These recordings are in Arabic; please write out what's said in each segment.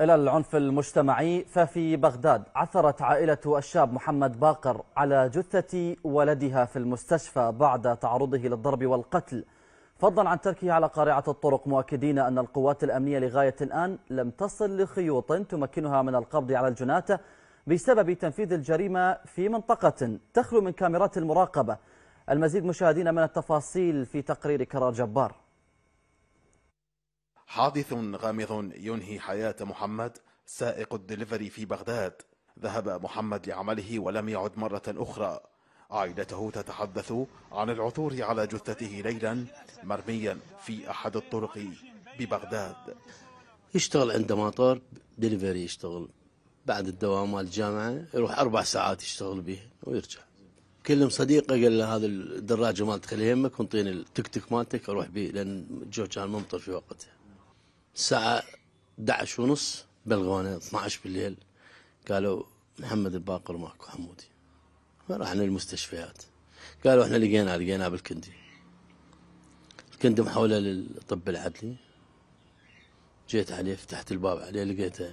إلى العنف المجتمعي ففي بغداد عثرت عائلة الشاب محمد باقر على جثة ولدها في المستشفى بعد تعرضه للضرب والقتل فضلا عن تركه على قارعة الطرق مؤكدين أن القوات الأمنية لغاية الآن لم تصل لخيوط تمكنها من القبض على الجناتة بسبب تنفيذ الجريمة في منطقة تخلو من كاميرات المراقبة المزيد مشاهدين من التفاصيل في تقرير كرار جبار حادث غامض ينهي حياة محمد سائق الدليفري في بغداد ذهب محمد لعمله ولم يعد مرة أخرى عائلته تتحدث عن العثور على جثته ليلا مرميا في أحد الطرق ببغداد يشتغل عند مطار دليفري يشتغل بعد الدوام مال الجامعة يروح أربع ساعات يشتغل به ويرجع كلم صديقه قال له هذا الدراجة مالت خلي يمك وانطيني التكتك مالتك أروح به لأن الجو كان ممطر في وقتها الساعة 11 ونص بلغونا 12 بالليل قالوا محمد الباقر ماكو حمودي فرحنا المستشفيات قالوا احنا لقينا لقيناه بالكندي الكندي محوله للطب العدلي جيت عليه فتحت الباب عليه لقيته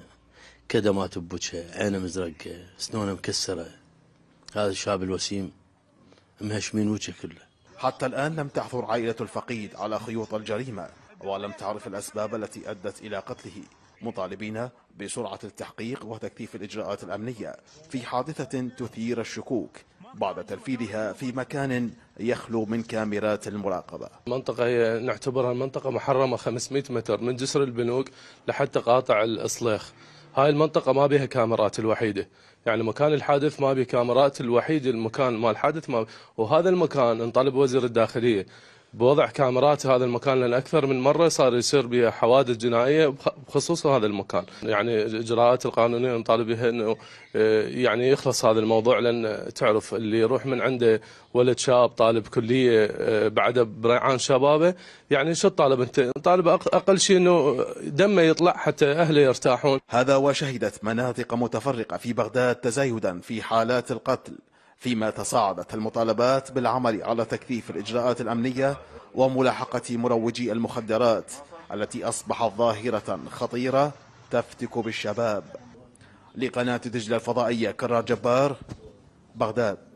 كدمات بوجهه عينه مزرقه سنونه مكسره هذا الشاب الوسيم مهشمين وجهه كله حتى الآن لم تعثر عائلة الفقيد على خيوط الجريمة ولم تعرف الأسباب التي أدت إلى قتله مطالبين بسرعة التحقيق وتكثيف الإجراءات الأمنية في حادثة تثير الشكوك بعد تنفيذها في مكان يخلو من كاميرات المراقبة المنطقة هي نعتبرها منطقة محرمة 500 متر من جسر البنوك لحتى قاطع الإصليخ هاي المنطقة ما بها كاميرات الوحيدة يعني مكان الحادث ما بها كاميرات الوحيد المكان مال الحادث ما وهذا المكان انطلب وزير الداخلية بوضع كاميرات هذا المكان لان اكثر من مره صار يصير بها حوادث جنائيه بخصوص هذا المكان، يعني الاجراءات القانونيه نطالب بها انه آه، يعني يخلص هذا الموضوع لان تعرف اللي يروح من عنده ولد شاب طالب كليه آه، بعده بريعان شبابه، يعني شو الطالب انت؟ طالب اقل شيء انه دمه يطلع حتى اهله يرتاحون. هذا وشهدت مناطق متفرقه في بغداد تزايدا في حالات القتل فيما تصاعدت المطالبات بالعمل على تكثيف الإجراءات الأمنية وملاحقة مروجي المخدرات التي أصبحت ظاهرة خطيرة تفتك بالشباب لقناة دجلة الفضائية كرار جبار بغداد